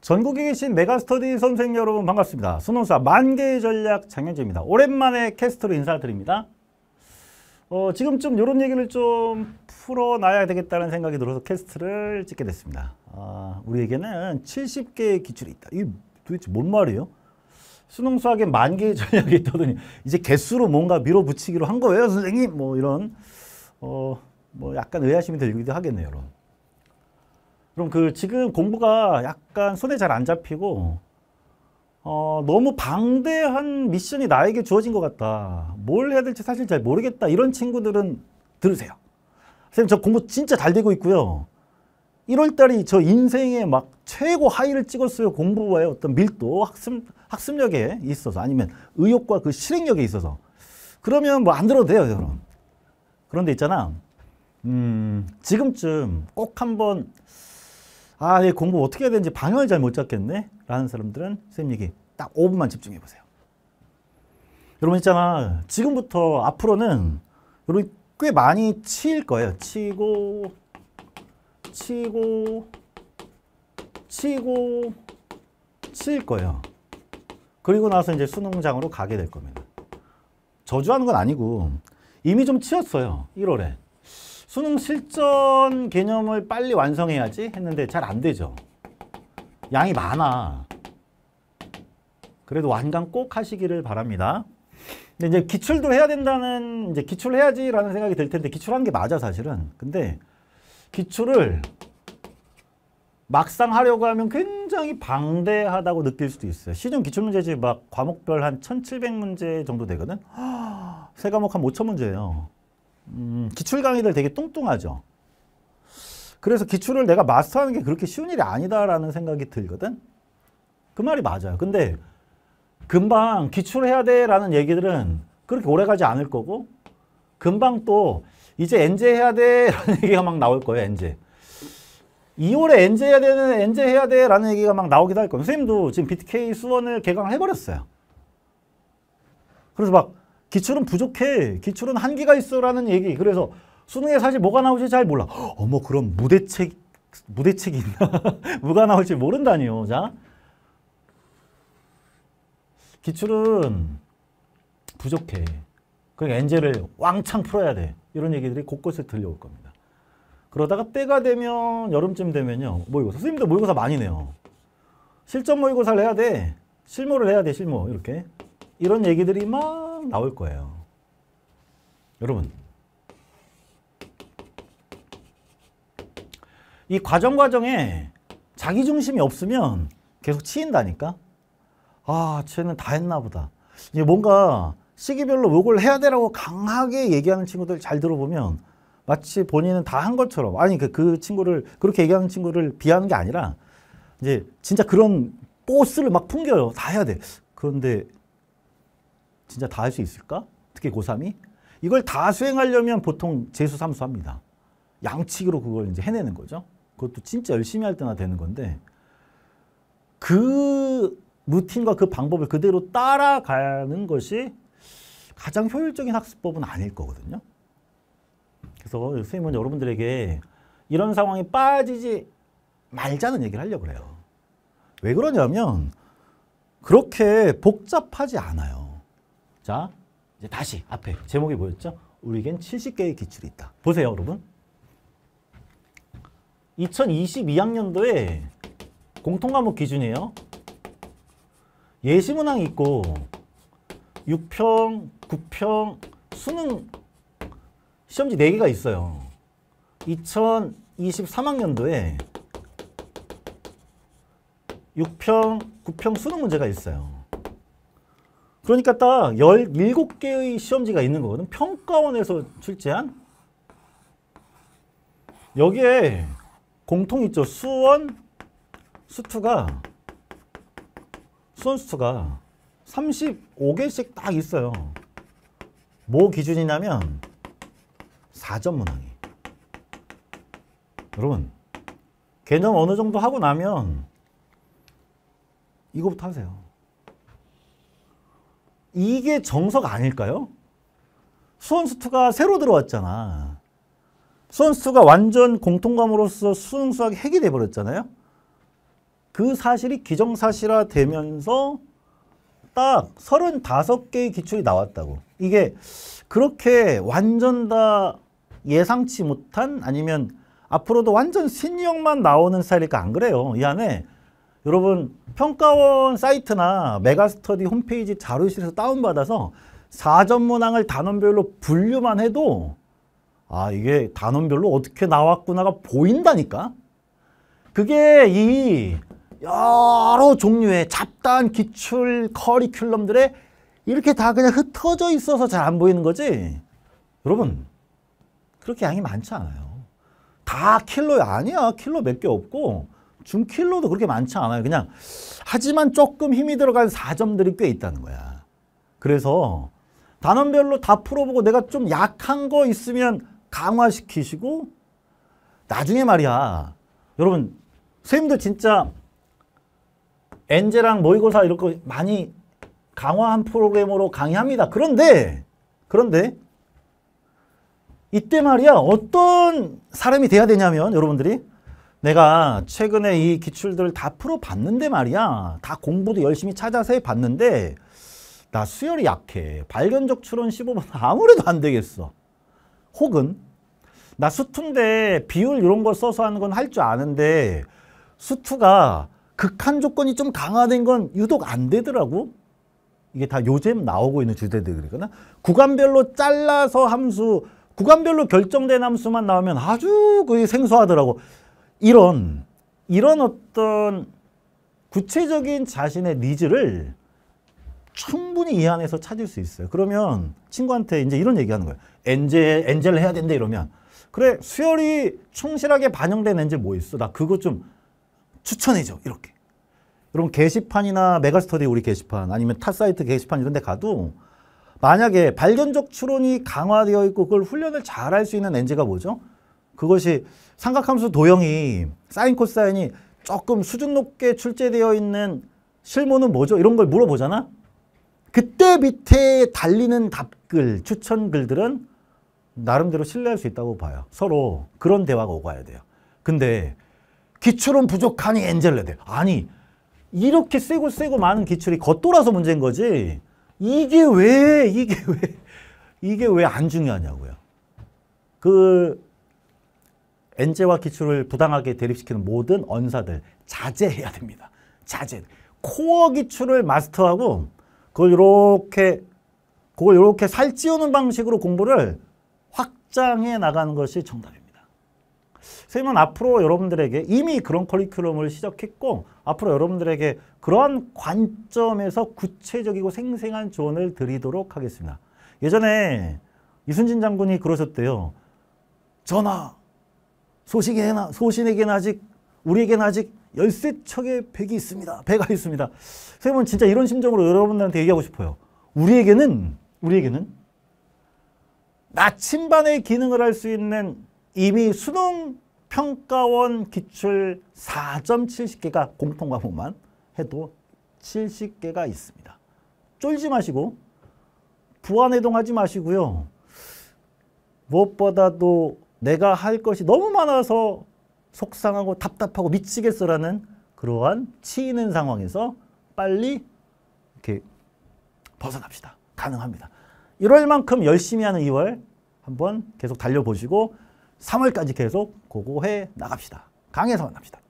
전국에 계신 메가스터디 선생 여러분 반갑습니다. 수능사 만개의 전략 장현재입니다. 오랜만에 캐스트로 인사드립니다. 어, 지금쯤 이런 얘기를 좀 풀어놔야 되겠다는 생각이 들어서 캐스트를 찍게 됐습니다. 아, 우리에게는 70개의 기출이 있다. 이게 도대체 뭔 말이에요? 수능 수학에 만 개의 전략이 있더니 이제 개수로 뭔가 밀어붙이기로 한 거예요, 선생님? 뭐 이런 어, 뭐 약간 의아심이 들기도 하겠네요, 여러분. 그럼 그 지금 공부가 약간 손에 잘 안 잡히고 어. 어, 너무 방대한 미션이 나에게 주어진 것 같다. 뭘 해야 될지 사실 잘 모르겠다. 이런 친구들은 들으세요. 선생님 저 공부 진짜 잘 되고 있고요. 1월달이 저 인생의 막 최고 하이를 찍었어요. 공부와의 어떤 밀도, 학습, 학습력에 있어서 아니면 의욕과 그 실행력에 있어서 그러면 뭐 안 들어도 돼요. 여러분. 그런데 있잖아. 음, 지금쯤 꼭 한번 아, 얘 공부 어떻게 해야 되는지 방향을 잘 못 잡겠네? 라는 사람들은 선생님 얘기 딱 5분만 집중해 보세요. 여러분 있잖아. 지금부터 앞으로는 여러분 꽤 많이 치 거예요. 치고, 치고, 치고, 치 거예요. 그리고 나서 이제 수능장으로 가게 될 겁니다. 저주하는 건 아니고 이미 좀 치였어요. 1월에. 수능 실전 개념을 빨리 완성해야지 했는데 잘 안 되죠. 양이 많아. 그래도 완강 꼭 하시기를 바랍니다. 근데 이제 기출도 해야 된다는 이제 기출 해야지라는 생각이 들 텐데 기출한 게 맞아 사실은. 근데 기출을 막상 하려고 하면 굉장히 방대하다고 느낄 수도 있어요. 시중 기출문제집 막 과목별 한 1700문제 정도 되거든. 세 과목 한 5000문제예요. 음, 기출 강의들 되게 뚱뚱하죠. 그래서 기출을 내가 마스터하는 게 그렇게 쉬운 일이 아니다라는 생각이 들거든. 그 말이 맞아요. 근데 금방 기출해야 돼라는 얘기들은 그렇게 오래 가지 않을 거고 금방 또 이제 엔제해야 돼라는 얘기가 막 나올 거예요. 엔제. 2월에 엔제해야 되는 엔제해야 돼라는 얘기가 막 나오기도 할 거예요. 선생님도 지금 BTK 수원을 개강해버렸어요. 그래서 막 기출은 부족해. 기출은 한계가 있어라는 얘기. 그래서 수능에 사실 뭐가 나올지 잘 몰라. 어머 그럼 무대책 무대책이 있나? 뭐가 나올지 모른다니요. 자. 기출은 부족해. 그러니까 엔젤을 왕창 풀어야 돼. 이런 얘기들이 곳곳에 들려올 겁니다. 그러다가 때가 되면 여름쯤 되면요. 모의고사. 선생님도 모의고사 많이 내요. 실전 모의고사를 해야 돼. 실무를 해야 돼. 실무. 이렇게. 이런 얘기들이 막막 나올 거예요. 여러분, 이 과정 과정에 자기 중심이 없으면 계속 치인다니까. 아, 쟤는 다 했나 보다. 이제 뭔가 시기별로 요걸 해야 되라고 강하게 얘기하는 친구들 잘 들어보면 마치 본인은 다 한 것처럼 아니 그, 그 친구를 그렇게 얘기하는 친구를 비하는 게 아니라 이제 진짜 그런 보스를 막 풍겨요. 다 해야 돼. 그런데 진짜 다 할 수 있을까? 특히 고3이? 이걸 다 수행하려면 보통 재수 삼수 합니다. 양측으로 그걸 이제 해내는 거죠. 그것도 진짜 열심히 할 때나 되는 건데 그 루틴과 그 방법을 그대로 따라가는 것이 가장 효율적인 학습법은 아닐 거거든요. 그래서 선생님은 여러분들에게 이런 상황에 빠지지 말자는 얘기를 하려고 해요왜 그러냐면 그렇게 복잡하지 않아요. 자, 이제 다시 앞에 제목이 보였죠? 우리겐 70개의 기출이 있다. 보세요, 여러분. 2022학년도에 공통과목 기준이에요. 예시문항 있고 6평, 9평, 수능 시험지 4개가 있어요. 2023학년도에 6평, 9평 수능 문제가 있어요. 그러니까 딱 17개의 시험지가 있는 거거든. 평가원에서 출제한. 여기에 공통 있죠. 수원 수투가 수원 수투가 35개씩 딱 있어요. 뭐 기준이냐면 4점 문항이. 여러분 개념 어느 정도 하고 나면 이거부터 하세요. 이게 정석 아닐까요? 수원수투가 새로 들어왔잖아. 수원수투가 완전 공통감으로써 수능 수학이 핵이 돼버렸잖아요. 그 사실이 기정사실화 되면서 딱 35개의 기출이 나왔다고. 이게 그렇게 완전 다 예상치 못한 아니면 앞으로도 완전 신형만 나오는 스타일일까 안 그래요. 이 안에 여러분 평가원 사이트나 메가스터디 홈페이지 자료실에서 다운받아서 사전 문항을 단원별로 분류만 해도 아 이게 단원별로 어떻게 나왔구나가 보인다니까 그게 이 여러 종류의 잡다한 기출 커리큘럼들에 이렇게 다 그냥 흩어져 있어서 잘 안 보이는 거지 여러분 그렇게 양이 많지 않아요 다 킬로 아니야 킬로 몇 개 없고 중킬로도 그렇게 많지 않아요. 그냥 하지만 조금 힘이 들어간 4점들이 꽤 있다는 거야. 그래서 단원별로 다 풀어보고 내가 좀 약한 거 있으면 강화시키시고 나중에 말이야. 여러분 선생님들 진짜 엔제랑 모의고사 이렇게 많이 강화한 프로그램으로 강의합니다. 그런데 그런데 이때 말이야 어떤 사람이 돼야 되냐면 여러분들이 내가 최근에 이 기출들을 다 풀어봤는데 말이야. 다 공부도 열심히 찾아서 해봤는데 나 수열이 약해. 발견적 추론 15번 아무래도 안 되겠어. 혹은 나 수투인데 비율 이런 걸 써서 하는 건 할 줄 아는데 수투가 극한 조건이 좀 강화된 건 유독 안 되더라고. 이게 다 요즘 나오고 있는 주제들이거나 구간별로 잘라서 함수 구간별로 결정된 함수만 나오면 아주 그 생소하더라고. 이런 이런 어떤 구체적인 자신의 니즈를 충분히 이 안에서 찾을 수 있어요. 그러면 친구한테 이제 이런 얘기하는 거예요. 엔젤 엔젤 해야 된다 이러면 그래 수혈이 충실하게 반영된 엔젤 뭐 있어? 나 그거 좀 추천해줘 이렇게. 여러분 게시판이나 메가스터디 우리 게시판 아니면 탑사이트 게시판 이런 데 가도 만약에 발견적 추론이 강화되어 있고 그걸 훈련을 잘 할 수 있는 엔젤가 뭐죠? 그것이 삼각함수 도형이 사인 코사인이 조금 수준 높게 출제되어 있는 실무는 뭐죠? 이런 걸 물어보잖아. 그때 밑에 달리는 답글, 추천 글들은 나름대로 신뢰할 수 있다고 봐요. 서로 그런 대화가 오가야 돼요. 근데 기출은 부족하니 엔젤레드. 아니 이렇게 세고 세고 많은 기출이 겉돌아서 문제인 거지. 이게 왜 이게 왜 이게 왜 안 중요하냐고요. 그 엔제와 기출을 부당하게 대립시키는 모든 언사들 자제해야 됩니다. 자제. 코어 기출을 마스터하고 그걸 이렇게 그걸 이렇게 살찌우는 방식으로 공부를 확장해 나가는 것이 정답입니다. 선생님은 앞으로 여러분들에게 이미 그런 커리큘럼을 시작했고 앞으로 여러분들에게 그러한 관점에서 구체적이고 생생한 조언을 드리도록 하겠습니다. 예전에 이순진 장군이 그러셨대요. 전하, 소신에게나 소신에게는 아직 우리에게는 아직 열세척의 백이 있습니다. 배가 있습니다. 선생님은 진짜 이런 심정으로 여러분들한테 얘기하고 싶어요. 우리에게는 우리에게는 나침반의 기능을 할 수 있는 이미 수능 평가원 기출 4.70개가 공통 과목만 해도 70개가 있습니다. 쫄지 마시고 부안해동하지 마시고요. 무엇보다도 내가 할 것이 너무 많아서 속상하고 답답하고 미치겠어라는 그러한 치이는 상황에서 빨리 이렇게 벗어납시다. 가능합니다. 1월만큼 열심히 하는 2월 한번 계속 달려보시고 3월까지 계속 고고해 나갑시다. 강에서 만납시다.